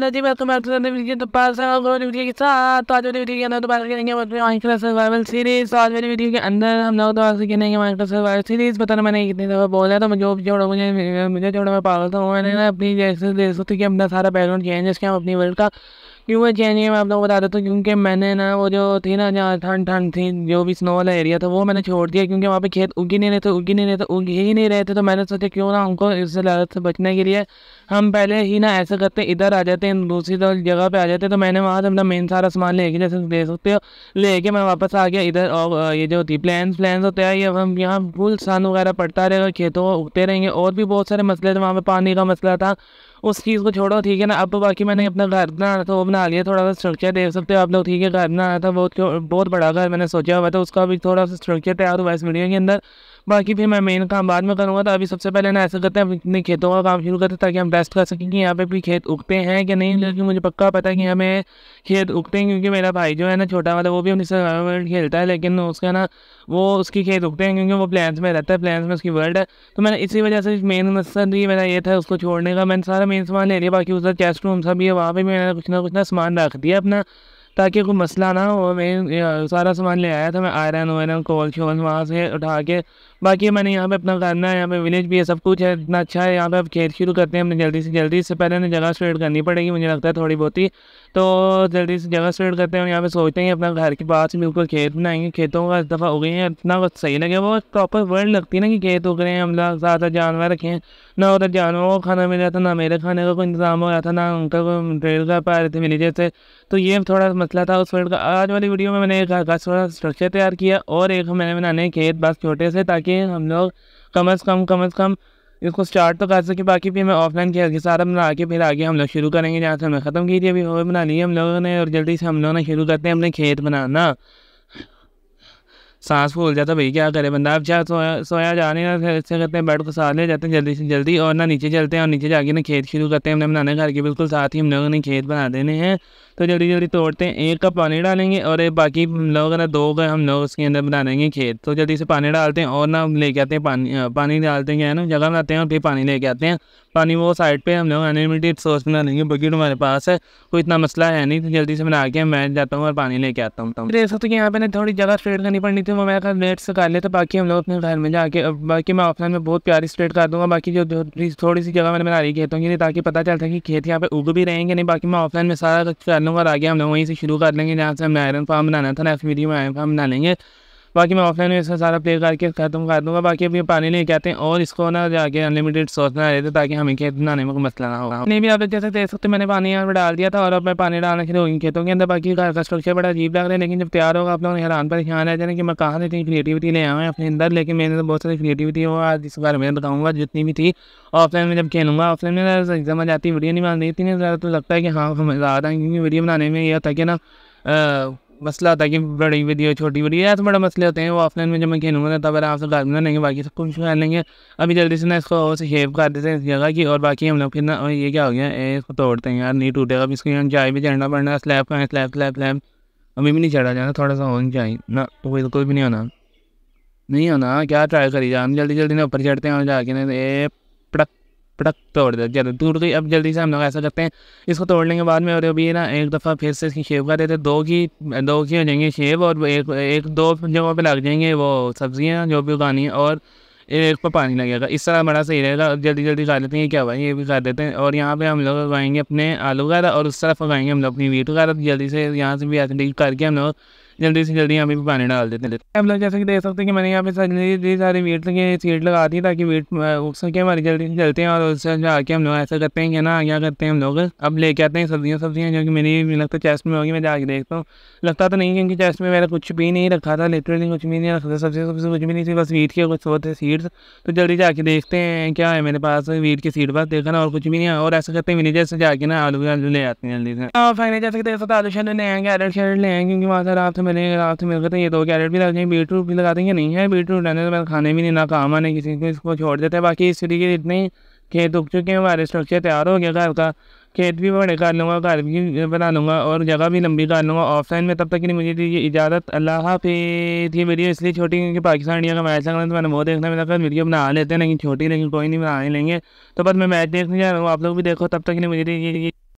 नदी में तो पास वीडियो के साथ आज वाली वीडियो के अंदर सर्वाइवल सीरीज आज वाली वीडियो के अंदर हम लोग दोबारा के सर्वाइवल सीरीज ना मैंने कितनी दफ़ा बोला तो मुझे जोड़ो मुझे मुझे जोड़ो मैं पागल था मैंने अपनी जैसे देख सकती कि अपना सारा बैकग्राउंड चेंज किया अपनी वर्ल्ड का क्यों मैं चेंज है मैं आप लोगों को बता देता हूँ तो क्योंकि मैंने ना वो जो थी ना जहाँ ठंड ठंड थी जो भी स्नो वाला एरिया था वो मैंने छोड़ दिया क्योंकि वहाँ पे खेत उगी नहीं रहे थे उगी नहीं रहे थे उग ही नहीं रहे थे तो मैंने सोचा क्यों ना हमको इससे लागत से बचने के लिए हम पहले ही ना ऐसा करते इधर आ जाते हैं दूसरी जगह पर आ जाते तो मैंने वहाँ से अपना मेन सारा सामान लेके जैसे दे सकते हो लेके मैं वापस आ गया इधर और ये जो होती प्लान प्लान होते हैं ये हम यहाँ फुल सन वगैरह पड़ता रहेगा खेतों को उगते रहेंगे और भी बहुत सारे मसले थे वहाँ पर पानी का मसला था उस चीज़ को छोड़ो ठीक है ना अब तो बाकी मैंने हम्म। अपना घर बनाना था वो बना लिया थोड़ा सा स्ट्रक्चर देख सकते हो आप लोग ठीक है घर बनाना था बहुत बहुत बड़ा घर मैंने सोचा हुआ था उसका भी थोड़ा सा स्ट्रक्चर तैयार हुआ इस वीडियो के अंदर बाकी फिर मैं मेन काम बाद में करूँगा तो अभी सबसे पहले ना ऐसा करते हैं अपने खेतों का काम शुरू करते हैं ताकि हम टेस्ट कर सकें कि यहाँ पे भी खेत उगते हैं कि नहीं क्योंकि मुझे पक्का पता है कि हमें खेत उगते हैं क्योंकि मेरा भाई जो है ना छोटा वाला मतलब वो भी अपने वर्ल्ड खेलता है लेकिन उसका ना वो उसकी खेत उगते हैं क्योंकि वो प्लान्स में रहता है प्लान्स में उसकी वर्ल्ड है तो मैंने इसी वजह से मेन मकसद ही मेरा ये था उसको छोड़ने का मैंने सारा मेन सामान ले लिया बाकी उसका चेस्ट रूम सब भी है वहाँ पर भी मैंने कुछ ना कुछ ना सामान रख दिया अपना ताकि कोई मसला ना हो मैं सारा सामान ले आया था मैं आयरन वायरन कोल शोल वहाँ से उठा के बाकी मैंने यहाँ पे अपना करना है यहाँ पे विलेज भी है सब कुछ है इतना अच्छा है यहाँ पे अब खेत शुरू करते हैं हमने जल्दी से जल्दी इससे पहले हमें जगह स्प्रेड करनी पड़ेगी मुझे लगता है थोड़ी बहुत ही तो जल्दी से जगह स्टार्ट करते हैं और यहाँ पे सोचते हैं अपना घर के पास ही बिल्कुल खेत बनाएंगे खेतों का दफ़ा हो गए हैं इतना वक्त सही लगे वो प्रॉपर वर्ड लगती है ना कि खेत उग रहे हैं हम लोग ज़्यादा जानवर रखे हैं ना उधर जानवरों को खाना मिल रहा था ना मेरे खाने का कोई इंतजाम हो रहा था ना उनका कोई ट्रेल कर पा रहे थे मेरी जैसे तो ये थोड़ा मसला था उस वर्ल्ड का आज वाली वीडियो में मैंने एक का थोड़ा स्ट्रक्चर तैयार किया और एक मैंने बनाने खेत बस छोटे से ताकि हम लोग कम अज़ कम कम अज़ कम इसको स्टार्ट तो कर सके बाकी फिर मैं ऑफलाइन के के सारा बना के फिर आगे हम लोग शुरू करेंगे जहाँ से हमने ख़त्म की थी अभी हो बना ली हम लोगों ने और जल्दी से हम लोगों ने शुरू करते हैं अपने खेत बनाना सांस फूल जाता तो भाई क्या करे बंदा अब चाहे सोया सोया फिर से करते हैं बेड को साथ ले जाते हैं जल्दी से जल्दी और ना नीचे चलते हैं और नीचे जाके ना खेत शुरू करते हैं हमने बनाने घर के बिल्कुल साथ ही हम लोगों ने खेत बना देने हैं तो जल्दी जल्दी तोड़ते हैं एक कप पानी डालेंगे और बाकी हम लोग ना दो का हम लोग उसके अंदर बना देंगे खेत तो जल्दी से पानी डालते हैं और ना लेके आते हैं पानी पानी डालते हैं ना जगह बनाते हैं और फिर पानी लेके आते हैं पानी वो साइड पे हम लोग अनलिमिटेड सोर्स बना लेंगे बकेट हमारे पास है कोई इतना मसला है नहीं तो जल्दी से बना के मैं जाता हूँ और पानी लेके आता हूँ सकते हो कि यहाँ पे ना थोड़ी जगह स्ट्रेट करनी पड़नी थी वो मेरे नेट से कर लेता बाकी हम लोग अपने घर में जाके बाकी मैं ऑफलाइन में बहुत प्यारी स्ट्रेट कर दूँगा बाकी जो थोड़ी सी जगह मैंने बना रही खेतों की ताकि पता चलता है कि खेत यहाँ पे उग भी रहेंगे नहीं बाकी मैं ऑफलाइन में सारा कुछ कर लूँगा और आगे हम लोग वहीं से शुरू कर लेंगे जहाँ से हमें आयरन फार्म बनाना था नेक्स्ट वीडियो में आयरन फार्म बना लेंगे बाकी मैं ऑफलाइन में इसका सारा प्ले करके ख़त्म कर दूँगा बाकी अभी पानी लेके आते हैं और इसको ना जाके अनलिमिटेड सोच ना रहते ताकि हमें खेत बनाने में कोई मसला ना होगा नहीं भी आप जैसे देख सकते मैंने पानी यहाँ पर डाल दिया था और अब मैं पानी डालना शुरू होगी खेतों के अंदर बाकी घर का स्ट्रक्चर बड़ा अजीब लग रहा है लेकिन जब तैयार होगा आप ने हैरान पर ख्याल रहते हैं कि मैं कहाँ से इतनी क्रिएटिविटी ले आया अपने अंदर लेकिन मेरे बहुत सारी क्रिएटिविटी हो आज इस बार मैं बताऊँगा जितनी भी थी ऑफलाइन में जब खेलूँगा ऑफलाइन में एग्जाम आ जाती वीडियो नहीं बन रही इतनी ज़्यादा तो लगता है कि हाँ मज़ा रहा है क्योंकि वीडियो बनाने में यह था कि ना मसला होता है कि बड़ी वीडियो छोटी वीडियो ऐसे बड़े मसले होते हैं वो ऑफलाइन में जब मैं खेलूँगा तब पहले आपसे गार्ड बना बाकी सब कुछ खेल लेंगे अभी जल्दी से ना इसको और से शेप कर देते हैं इस जगह की और बाकी हम लोग फिर ना ये क्या हो गया इसको तोड़ते हैं यार नहीं टूटेगा अभी इसको चाय भी चढ़ना पड़ना स्लैब का स्लैब स्लैब स्लैब अभी भी नहीं चढ़ा जाना थोड़ा सा नहीं चाहिए ना तो बिल्कुल भी नहीं होना नहीं होना क्या ट्राई करी जाए जल्दी जल्दी ना ऊपर चढ़ते हैं और जाके ना पटक तोड़ देते जल्दी टूट गई तो अब जल्दी से हम लोग ऐसा करते हैं इसको तोड़ने के बाद में और अभी ना एक दफ़ा फिर से इसकी शेप कर देते दो की दो की हो जाएंगे शेप और एक एक दो जगहों पे लग जाएंगे वो सब्ज़ियाँ जो भी उगानी है और एक पर पानी लगेगा इस तरह बड़ा सही रहेगा जल्दी जल्दी खा लेते हैं क्या भाई ये भी खा देते हैं और यहाँ पे हम लोग उगाएंगे अपने आलू वगैरह और उस तरफ उगाएंगे हम लोग अपनी वीट वगैरह जल्दी से यहाँ से भी ऐसे करके हम लोग जल्दी से जल्दी यहाँ पे भी पानी डाल देते हैं हम लोग जैसे कि देख सकते हैं कि मैंने यहाँ पे सारी सारी वीट लगे सीट लगा दी ताकि वीट उग सके हमारी जल्दी से चलते हैं और उससे जाके हम लोग ऐसा करते हैं कि ना क्या करते हैं हम लोग अब लेके आते हैं सब्जियाँ सब्जियाँ जो कि मेरी लगता है चेस्ट में होगी मैं जाके देखता हूँ लगता तो नहीं क्योंकि चेस्ट में मैंने कुछ भी नहीं रखा था लिटरली कुछ भी नहीं रखा था सब्जी सब्जी कुछ भी नहीं थी बस वीट के कुछ होते सीट सीड्स तो, तो जल्दी जाके देखते हैं क्या है मेरे पास वीट की सीड पास देखा ना और कुछ भी नहीं है और ऐसा करते हैं मिनी जैसे जाके ना आलू आलू ले आते हैं जल्दी से और हाँ, फाइनल जैसे देख सकते आलू शालू ले आए कैरेट शेरेट ले आए क्योंकि वहाँ से रात में मिले रात में मिलकर तो ये दो कैरेट भी लगाएंगे बीट रूट भी लगा देंगे नहीं है बीट रूट रहने से खाने भी नहीं ना काम आने किसी को छोड़ देते हैं बाकी इस तरीके इतने ही खेत उग चुके हैं हमारे स्ट्रक्चर तैयार हो गया घर का खेत भी बड़े कर लूँगा घर भी बना लूँगा और जगह भी लंबी कर लूँगा ऑफलाइन में तब तक के नहीं मुझे दीजिए तो इजाज़त अल्लाह हाफिज ये वीडियो इसलिए छोटी क्योंकि पाकिस्तान इंडिया का मैच लग रहा है तो मैंने वो देखना मेरा फिर वीडियो बना लेते हैं लेकिन छोटी लेकिन कोई नहीं बना लेंगे तो बस मैं मैच देखने जा रहा हूँ आप लोग भी देखो तब तक नहीं मुझे दीजिए तो